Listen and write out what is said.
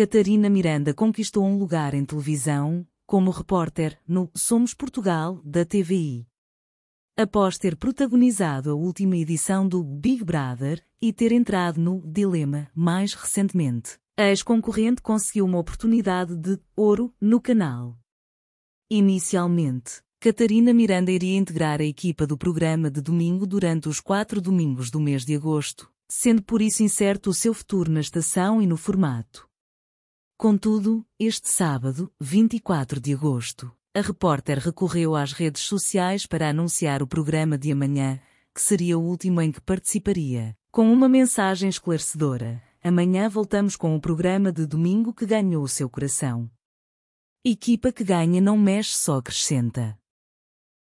Catarina Miranda conquistou um lugar em televisão, como repórter, no Somos Portugal, da TVI. Após ter protagonizado a última edição do Big Brother e ter entrado no Dilema mais recentemente, a ex-concorrente conseguiu uma oportunidade de ouro no canal. Inicialmente, Catarina Miranda iria integrar a equipa do programa de domingo durante os quatro domingos do mês de agosto, sendo por isso incerto o seu futuro na estação e no formato. Contudo, este sábado, 24 de agosto, a repórter recorreu às redes sociais para anunciar o programa de amanhã, que seria o último em que participaria, com uma mensagem esclarecedora. Amanhã voltamos com o programa de domingo que ganhou o seu coração. Equipa que ganha não mexe só acrescenta.